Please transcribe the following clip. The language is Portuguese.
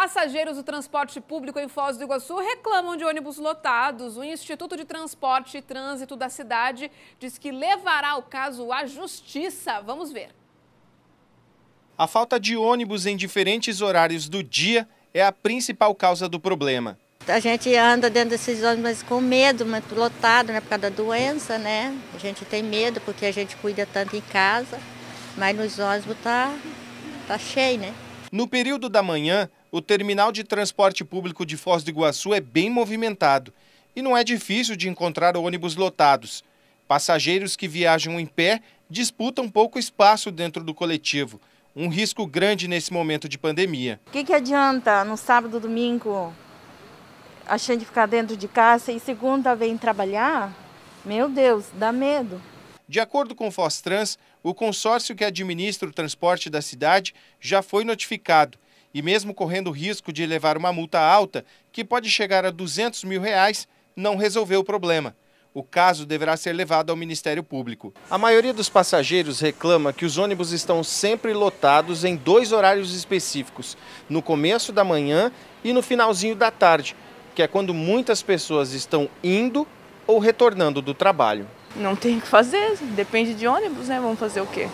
Passageiros do transporte público em Foz do Iguaçu reclamam de ônibus lotados. O Instituto de Transporte e Trânsito da cidade diz que levará o caso à justiça. Vamos ver. A falta de ônibus em diferentes horários do dia é a principal causa do problema. A gente anda dentro desses ônibus com medo, muito lotado, né, por causa da doença, né? A gente tem medo porque a gente cuida tanto em casa, mas nos ônibus tá tá cheio, né? No período da manhã, o terminal de transporte público de Foz do Iguaçu é bem movimentado e não é difícil de encontrar ônibus lotados. Passageiros que viajam em pé disputam pouco espaço dentro do coletivo, um risco grande nesse momento de pandemia. O que, que adianta no sábado, domingo, achando de ficar dentro de casa e segunda vem trabalhar? Meu Deus, dá medo. De acordo com o Fostrans, o consórcio que administra o transporte da cidade já foi notificado e mesmo correndo o risco de levar uma multa alta, que pode chegar a 200 mil reais, não resolveu o problema. O caso deverá ser levado ao Ministério Público. A maioria dos passageiros reclama que os ônibus estão sempre lotados em dois horários específicos, no começo da manhã e no finalzinho da tarde, que é quando muitas pessoas estão indo ou retornando do trabalho. Não tem o que fazer, depende de ônibus, né? Vamos fazer o quê?